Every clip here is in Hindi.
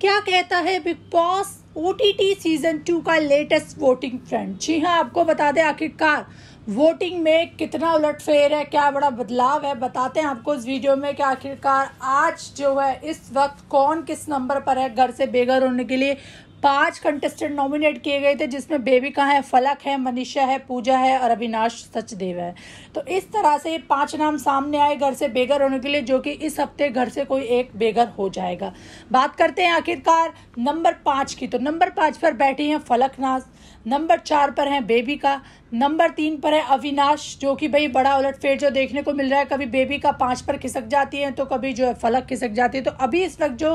क्या कहता है Bigg Boss O T T season two का लेटेस्ट वोटिंग ट्रेंड जी हाँ आपको बता दें आखिरकार वोटिंग में कितना उलटफेर है क्या बड़ा बदलाव है बताते हैं आपको इस वीडियो में कि आखिरकार आज जो है इस वक्त कौन किस नंबर पर है घर से बेघर होने के लिए पांच कंटेस्टेंट नॉमिनेट किए गए थे जिसमें बेबिका है फलक है मनीषा है पूजा है और अविनाश सचदेव है तो इस तरह से ये पांच नाम सामने आए घर से बेघर होने के लिए जो कि इस हफ्ते घर से कोई एक बेघर हो जाएगा बात करते हैं आखिरकार नंबर पाँच की तो नंबर पाँच पर बैठी हैं फलकनाज नंबर चार पर हैं बेबिका नंबर तीन पर है अविनाश जो कि भाई बड़ा उलटफेर जो देखने को मिल रहा है कभी बेबी का पाँच पर खिसक जाती है तो कभी जो है फलक खिसक जाती है तो अभी इस वक्त जो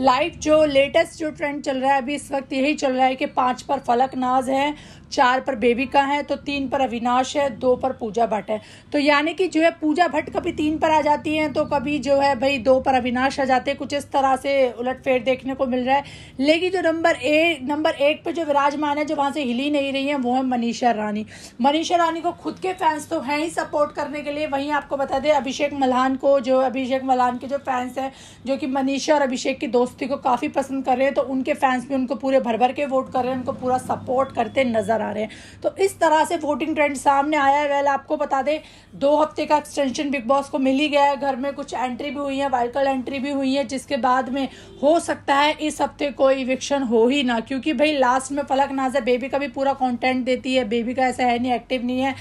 लाइफ जो लेटेस्ट जो ट्रेंड चल रहा है अभी इस वक्त यही चल रहा है कि पाँच पर फलक नाज है चार पर बेबी का है तो तीन पर अविनाश है दो पर पूजा भट्ट है तो यानी कि जो है पूजा भट्ट कभी तीन पर आ जाती है तो कभी जो है भाई दो पर अविनाश आ जाते हैं कुछ इस तरह से उलटफेर देखने को मिल रहा है लेकिन जो नंबर ए नंबर एक पर जो विराजमान है जो वहाँ से हिली नहीं रही है वो है मनीषा रानी मनीषा रानी को खुद के फैंस तो हैं ही सपोर्ट करने के लिए वहीं आपको बता दें अभिषेक मल्हान को जो अभिषेक मल्हान के जो फैंस हैं जो कि मनीषा और अभिषेक की दोस्ती को काफ़ी पसंद कर रहे हैं तो उनके फैंस भी उनको पूरे भर भर के वोट कर रहे हैं उनको पूरा सपोर्ट करते नजर आ रहे हैं तो इस तरह से वोटिंग ट्रेंड सामने आया है वेल आपको बता दें दो हफ्ते का एक्सटेंशन बिग बॉस को मिल ही गया है घर में कुछ एंट्री भी हुई है वाइकल एंट्री भी हुई है जिसके बाद में हो सकता है इस हफ्ते कोई इविक्शन हो ही ना क्योंकि भाई लास्ट में फलक नाज है बेबी का भी पूरा कॉन्टेंट देती है बेबी का ऐसा है नहीं एक्टिव नहीं है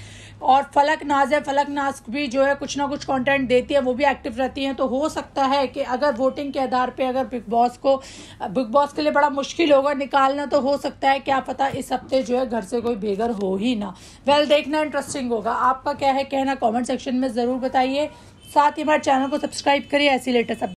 और फलक नाज है फलक नाज भी जो है कुछ ना कुछ कंटेंट देती है वो भी एक्टिव रहती हैं तो हो सकता है कि अगर वोटिंग के आधार पे अगर बिग बॉस को बिग बॉस के लिए बड़ा मुश्किल होगा निकालना तो हो सकता है क्या पता इस हफ्ते जो है घर से कोई बेघर हो ही ना वेल देखना इंटरेस्टिंग होगा आपका क्या है कहना कॉमेंट सेक्शन में ज़रूर बताइए साथ ही हमारे चैनल को सब्सक्राइब करिए ऐसी लेटेस्ट